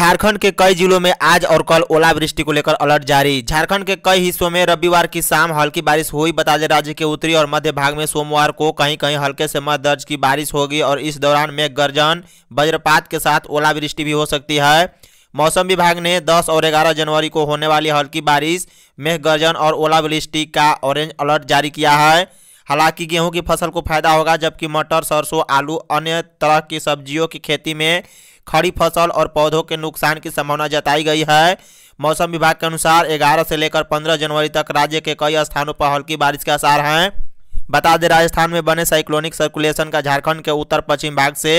झारखंड के कई जिलों में आज और कल ओलावृष्टि को लेकर अलर्ट जारी झारखंड के कई हिस्सों में रविवार की शाम हल्की बारिश हुई बता दें राज्य के उत्तरी और मध्य भाग में सोमवार को कहीं कहीं हल्के से मध्य दर्ज की बारिश होगी और इस दौरान मेघ गर्जन वज्रपात के साथ ओलावृष्टि भी हो सकती है मौसम विभाग ने 10 और 11 जनवरी को होने वाली हल्की बारिश मेघ गर्जन और ओलावृष्टि का ऑरेंज अलर्ट जारी किया है हालांकि गेहूं की फसल को फायदा होगा जबकि मटर सरसों आलू अन्य तरह की सब्जियों की खेती में खड़ी फसल और पौधों के नुकसान की संभावना जताई गई है मौसम विभाग के अनुसार 11 से लेकर 15 जनवरी तक राज्य के कई स्थानों पर हल्की बारिश के आसार हैं बता दें राजस्थान में बने साइक्लोनिक सर्कुलेशन का झारखंड के उत्तर पश्चिम भाग से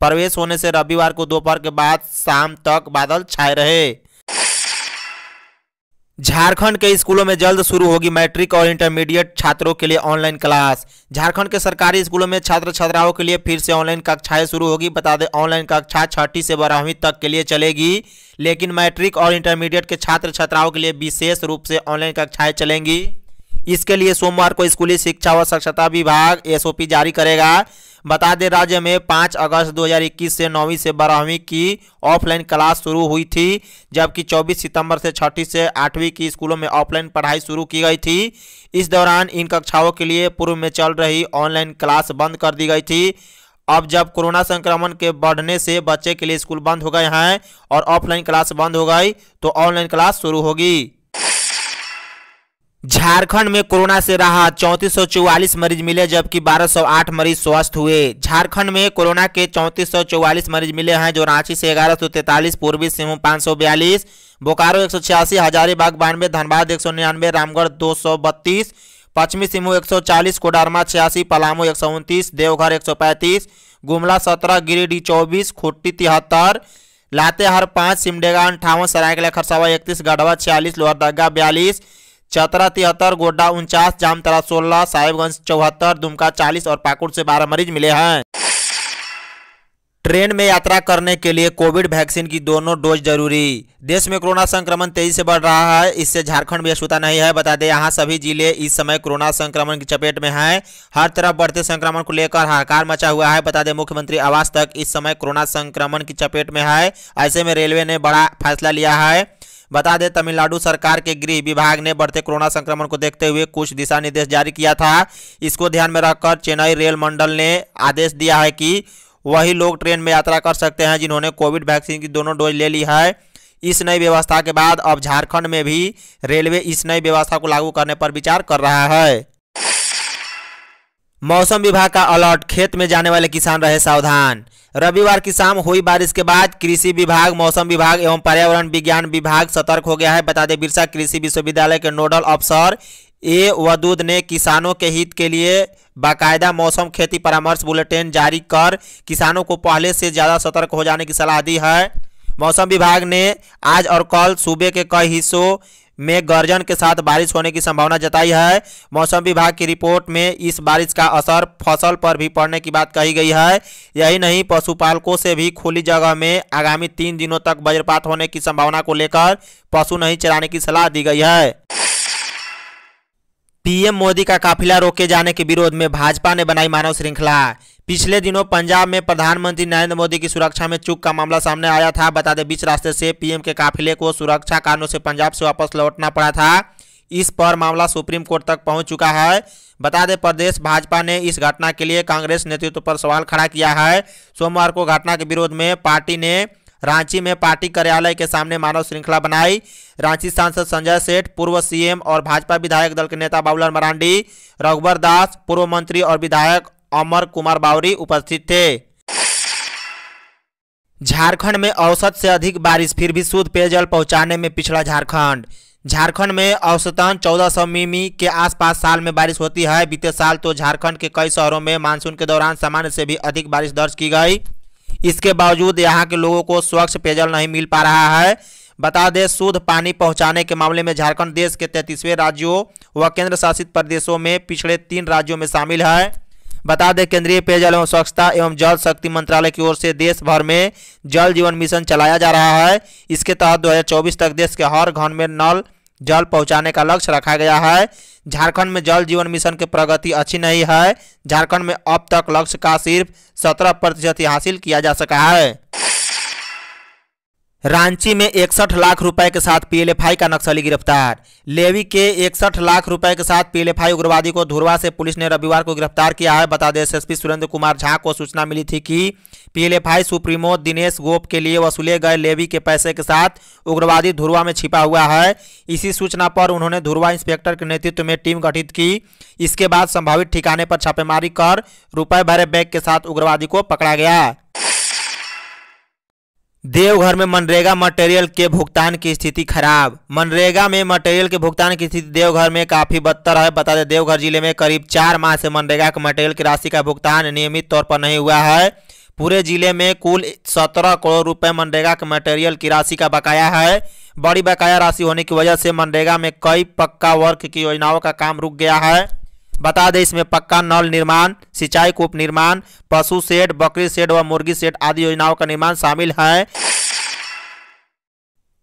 प्रवेश होने से रविवार को दोपहर के बाद शाम तक बादल छाए रहे झारखंड के स्कूलों में जल्द शुरू होगी मैट्रिक और इंटरमीडिएट छात्रों के लिए ऑनलाइन क्लास झारखंड के सरकारी स्कूलों में छात्र छात्राओं के लिए फिर से ऑनलाइन कक्षाएं शुरू होगी बता दें ऑनलाइन कक्षा छठी से बारहवीं तक के लिए चलेगी लेकिन मैट्रिक और इंटरमीडिएट के छात्र छात्राओं के लिए विशेष रूप से ऑनलाइन कक्षाएं चलेंगी इसके लिए सोमवार को स्कूली शिक्षा व साक्षरता विभाग एसओपी जारी करेगा बता दें राज्य में पाँच अगस्त 2021 से नौवीं से बारहवीं की ऑफलाइन क्लास शुरू हुई थी जबकि 24 सितंबर से छठी से आठवीं की स्कूलों में ऑफलाइन पढ़ाई शुरू की गई थी इस दौरान इन कक्षाओं के लिए पूर्व में चल रही ऑनलाइन क्लास बंद कर दी गई थी अब जब कोरोना संक्रमण के बढ़ने से बच्चे के लिए स्कूल बंद हो गए हैं और ऑफलाइन क्लास बंद हो गई तो ऑनलाइन क्लास शुरू होगी झारखंड में कोरोना से राहत चौंतीस मरीज मिले जबकि 1208 मरीज स्वस्थ हुए झारखंड में कोरोना के चौंतीस मरीज मिले हैं जो रांची से ग्यारह पूर्वी सिंहभूम पाँच बोकारो एक हजारीबाग बानवे धनबाद एक रामगढ़ दो पश्चिमी सिंहभूम 140 कोडरमा छियासी पलामू एक देवघर 135 गुमला 17 गिरिडीह 24 खुट्टी तिहत्तर लातेहार पाँच सिमडेगा अंठावन सरायकला खरसावा इकतीस गढ़वा छियालीस लोहरदगा बयालीस चतरा तिहत्तर गोड्डा उनचास जामतरा सोलह साहेबगंज चौहत्तर दुमका चालीस और पाकुड़ से बारह मरीज मिले हैं ट्रेन में यात्रा करने के लिए कोविड वैक्सीन की दोनों डोज जरूरी देश में कोरोना संक्रमण तेजी से बढ़ रहा है इससे झारखंड भी अछूता नहीं है बता दें यहाँ सभी जिले इस समय कोरोना संक्रमण की चपेट में हैं हर तरफ बढ़ते संक्रमण को लेकर हाहाकार मचा हुआ है बता दें मुख्यमंत्री आवास तक इस समय कोरोना संक्रमण की चपेट में है ऐसे में रेलवे ने बड़ा फैसला लिया है बता दें तमिलनाडु सरकार के गृह विभाग ने बढ़ते कोरोना संक्रमण को देखते हुए कुछ दिशा निर्देश जारी किया था इसको ध्यान में रखकर चेन्नई रेल मंडल ने आदेश दिया है कि वही लोग ट्रेन में यात्रा कर सकते हैं जिन्होंने कोविड वैक्सीन की दोनों डोज ले ली है इस नई व्यवस्था के बाद अब झारखंड में भी रेलवे इस नई व्यवस्था को लागू करने पर विचार कर रहा है मौसम विभाग का अलर्ट खेत में जाने वाले किसान रहे सावधान रविवार की शाम हुई बारिश के बाद कृषि विभाग मौसम विभाग एवं पर्यावरण विज्ञान विभाग सतर्क हो गया है बता दें बिरसा कृषि विश्वविद्यालय के नोडल अफसर ए वदूद ने किसानों के हित के लिए बाकायदा मौसम खेती परामर्श बुलेटिन जारी कर किसानों को पहले से ज़्यादा सतर्क हो जाने की सलाह दी है मौसम विभाग ने आज और कल सूबे के कई हिस्सों में गर्जन के साथ बारिश होने की संभावना जताई है मौसम विभाग की रिपोर्ट में इस बारिश का असर फसल पर भी पड़ने की बात कही गई है यही नहीं पशुपालकों से भी खुली जगह में आगामी तीन दिनों तक वज्रपात होने की संभावना को लेकर पशु नहीं चलाने की सलाह दी गई है पीएम मोदी का काफिला रोके जाने के विरोध में भाजपा ने बनाई मानव श्रृंखला पिछले दिनों पंजाब में प्रधानमंत्री नरेंद्र मोदी की सुरक्षा में चूक का मामला सामने आया था बता दें बीच रास्ते से पीएम के काफिले को सुरक्षा कारणों से पंजाब से वापस लौटना पड़ा था इस पर मामला सुप्रीम कोर्ट तक पहुंच चुका है बता दें प्रदेश भाजपा ने इस घटना के लिए कांग्रेस नेतृत्व पर सवाल खड़ा किया है सोमवार को घटना के विरोध में पार्टी ने रांची में पार्टी कार्यालय के सामने मानव श्रृंखला बनाई रांची सांसद संजय सेठ पूर्व सीएम और भाजपा विधायक दल के नेता बाबूलाल मरांडी रघुवर दास पूर्व मंत्री और विधायक अमर कुमार बावरी उपस्थित थे झारखंड में औसत से अधिक बारिश फिर भी शुद्ध पेयजल पहुंचाने में पिछड़ा झारखंड झारखंड में औसतन 1400 मिमी के आसपास साल में बारिश होती है बीते साल तो झारखंड के कई शहरों में मानसून के दौरान सामान्य से भी अधिक बारिश दर्ज की गई इसके बावजूद यहाँ के लोगों को स्वच्छ पेयजल नहीं मिल पा रहा है बता दें शुद्ध पानी पहुंचाने के मामले में झारखंड देश के तैंतीसवें राज्यों व केंद्र शासित प्रदेशों में पिछले तीन राज्यों में शामिल है बता दें केंद्रीय पेयजल एवं स्वच्छता एवं जल शक्ति मंत्रालय की ओर से देश भर में जल जीवन मिशन चलाया जा रहा है इसके तहत 2024 तक देश के हर घर में नल जल पहुंचाने का लक्ष्य रखा गया है झारखंड में जल जीवन मिशन की प्रगति अच्छी नहीं है झारखंड में अब तक लक्ष्य का सिर्फ सत्रह प्रतिशत हासिल किया जा सका है रांची में इकसठ लाख रुपए के साथ पीएलएफआई का नक्सली गिरफ्तार लेवी के इकसठ लाख रुपए के साथ पीएलएफआई उग्रवादी को धुरवा से पुलिस ने रविवार को गिरफ्तार किया है बता दें एसएसपी सुरेंद्र कुमार झा को सूचना मिली थी कि पीएलएफआई सुप्रीमो दिनेश गोप के लिए वसूले गए लेवी के पैसे के साथ उग्रवादी धुरवा में छिपा हुआ है इसी सूचना पर उन्होंने धुरवा इंस्पेक्टर के नेतृत्व में टीम गठित की इसके बाद संभावित ठिकाने पर छापेमारी कर रुपये भरे बैग के साथ उग्रवादी को पकड़ा गया देवघर में मनरेगा मटेरियल के भुगतान की स्थिति खराब मनरेगा में मटेरियल के भुगतान की स्थिति देवघर में काफ़ी बदतर है बता दें देवघर जिले में करीब चार माह से मनरेगा के मटेरियल की राशि का भुगतान नियमित तौर पर नहीं हुआ है पूरे जिले में कुल सत्रह करोड़ रुपए मनरेगा के मटेरियल की राशि का बकाया है बड़ी बकाया राशि होने की वजह से मनरेगा में कई पक्का वर्क की योजनाओं का काम रुक गया है बता दें इसमें पक्का नल निर्माण सिंचाई कूप निर्माण पशु शेड बकरी शेड व मुर्गी शेड आदि योजनाओं का निर्माण शामिल है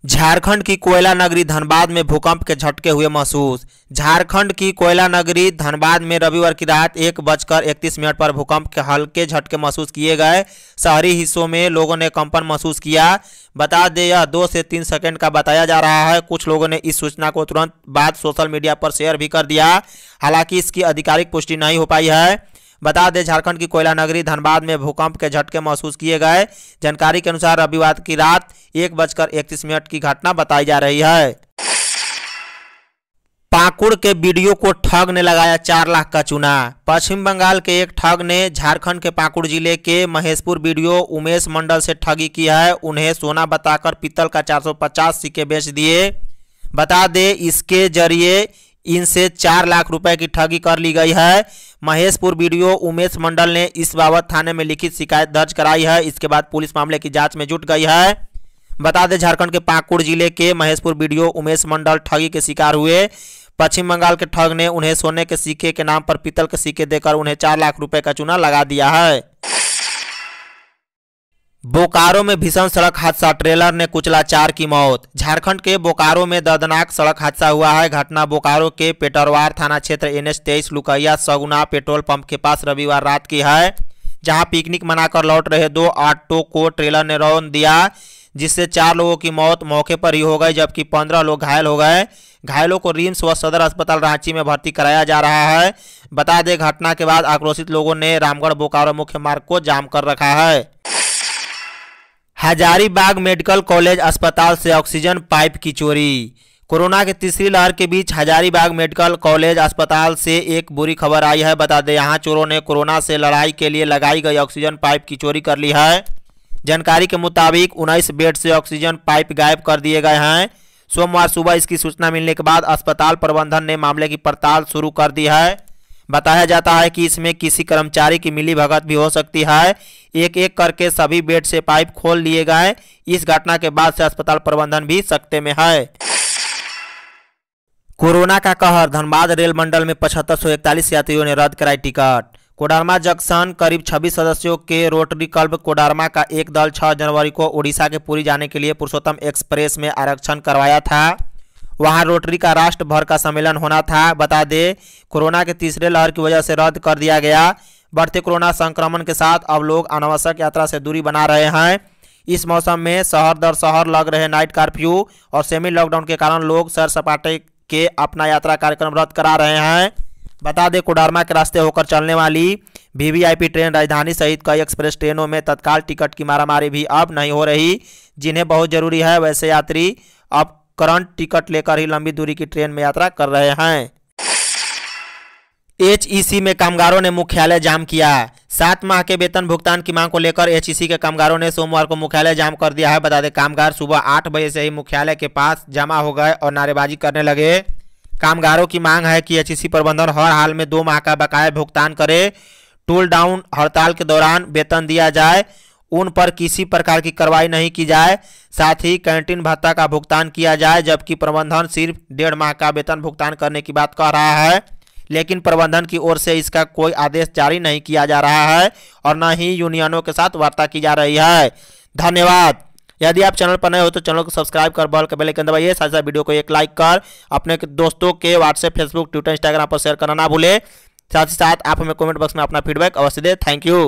झारखंड की कोयला नगरी धनबाद में भूकंप के झटके हुए महसूस झारखंड की कोयला नगरी धनबाद में रविवार की रात एक बजकर इकतीस मिनट पर भूकंप के हल्के झटके महसूस किए गए शहरी हिस्सों में लोगों ने कंपन महसूस किया बता दें यह दो से तीन सेकंड का बताया जा रहा है कुछ लोगों ने इस सूचना को तुरंत बाद सोशल मीडिया पर शेयर भी कर दिया हालांकि इसकी आधिकारिक पुष्टि नहीं हो पाई है बता दें झारखंड की कोयला नगरी धनबाद में भूकंप के झटके महसूस किए गए जानकारी के अनुसार रविवार की रात एक बजकर इकतीस मिनट की घटना बताई जा रही है पाकुड़ के वीडियो को ठग ने लगाया चार लाख का चुना पश्चिम बंगाल के एक ठग ने झारखंड के पाकुड़ जिले के महेशपुर वीडियो उमेश मंडल से ठगी की है उन्हें सोना बताकर पीतल का 450 सिक्के बेच दिए बता दे इसके जरिए इनसे चार लाख रुपए की ठगी कर ली गई है महेशपुर वीडियो उमेश मंडल ने इस बाबत थाने में लिखित शिकायत दर्ज कराई है इसके बाद पुलिस मामले की जांच में जुट गई है बता दें झारखंड के पाकुड़ जिले के महेशपुर वीडियो उमेश मंडल ठगी के शिकार हुए पश्चिम बंगाल के ठग ने उन्हें सोने के सिक्के के नाम पर पीतल के सिक्के देकर उन्हें चार लाख रुपए का चूना लगा दिया है बोकारो में भीषण सड़क हादसा ट्रेलर ने कुचला चार की मौत झारखंड के बोकारो में दर्दनाक सड़क हादसा हुआ है घटना बोकारो के पेटरवार थाना क्षेत्र एन एच तेईस लुकैया सगुना पेट्रोल पंप के पास रविवार रात की है जहां पिकनिक मनाकर लौट रहे दो ऑटो को ट्रेलर ने रौन दिया जिससे चार लोगों की मौत मौके पर ही हो गई जबकि पंद्रह लोग घायल हो गए घायलों को रिम्स व सदर अस्पताल रांची में भर्ती कराया जा रहा है बता दें घटना के बाद आक्रोशित लोगों ने रामगढ़ बोकारो मुख्य मार्ग को जाम कर रखा है हजारीबाग मेडिकल कॉलेज अस्पताल से ऑक्सीजन पाइप की चोरी कोरोना के तीसरी लहर के बीच हजारीबाग मेडिकल कॉलेज अस्पताल से एक बुरी खबर आई है बता दें यहाँ चोरों ने कोरोना से लड़ाई के लिए लगाई गई ऑक्सीजन पाइप की चोरी कर ली है जानकारी के मुताबिक उन्नीस बेड से ऑक्सीजन पाइप गायब कर दिए गए हैं सोमवार सुबह इसकी सूचना मिलने के बाद अस्पताल प्रबंधन ने मामले की पड़ताल शुरू कर दी है बताया जाता है कि इसमें किसी कर्मचारी की मिली भगत भी हो सकती है एक एक करके सभी बेड से पाइप खोल लिए गए इस घटना के बाद से अस्पताल प्रबंधन भी सकते में है कोरोना का कहर धनबाद रेल मंडल में पचहत्तर सौ इकतालीस यात्रियों ने रद्द कराई टिकट कोडारमा जंक्शन करीब 26 सदस्यों के रोटरी क्लब कोडारमा का एक दल 6 जनवरी को ओडिशा के पुरी जाने के लिए पुरुषोत्तम एक्सप्रेस में आरक्षण करवाया था वहाँ रोटरी का राष्ट्र भर का सम्मेलन होना था बता दें कोरोना के तीसरे लहर की वजह से रद्द कर दिया गया बढ़ते कोरोना संक्रमण के साथ अब लोग अनावश्यक यात्रा से दूरी बना रहे हैं इस मौसम में शहर दर शहर लग रहे नाइट कर्फ्यू और सेमी लॉकडाउन के कारण लोग सैर सपाटे के अपना यात्रा कार्यक्रम रद्द करा रहे हैं बता दें कोडरमा के रास्ते होकर चलने वाली वीवीआईपी ट्रेन राजधानी सहित कई एक्सप्रेस ट्रेनों में तत्काल टिकट की मारामारी भी अब नहीं हो रही जिन्हें बहुत जरूरी है वैसे यात्री अब करंट टिकट लेकर ही लंबी दूरी की ट्रेन में यात्रा कर रहे हैं एचईसी में कामगारों ने मुख्यालय जाम किया सात माह के वेतन भुगतान की मांग को लेकर एचईसी के कामगारों ने सोमवार को मुख्यालय जाम कर दिया है बता दें कामगार सुबह आठ बजे से ही मुख्यालय के पास जमा हो गए और नारेबाजी करने लगे कामगारों की मांग है कि एचईसी प्रबंधन हर हाल में दो माह का बकाया भुगतान करे टूल डाउन हड़ताल के दौरान वेतन दिया जाए उन पर किसी प्रकार की कार्रवाई नहीं की जाए साथ ही कैंटीन भत्ता का भुगतान किया जाए जबकि प्रबंधन सिर्फ डेढ़ माह का वेतन भुगतान करने की बात कह रहा है लेकिन प्रबंधन की ओर से इसका कोई आदेश जारी नहीं किया जा रहा है और न ही यूनियनों के साथ वार्ता की जा रही है धन्यवाद यदि आप चैनल पर नए हो तो चैनल को सब्सक्राइब कर बॉल के बेल के दबाइए साथ साथ वीडियो को एक लाइक कर अपने दोस्तों के व्हाट्सएप फेसबुक ट्विटर इंस्टाग्राम पर शेयर करना ना भूलें साथ ही साथ आप हमें कमेंट बॉक्स में अपना फीडबैक अवश्य दें थैंक यू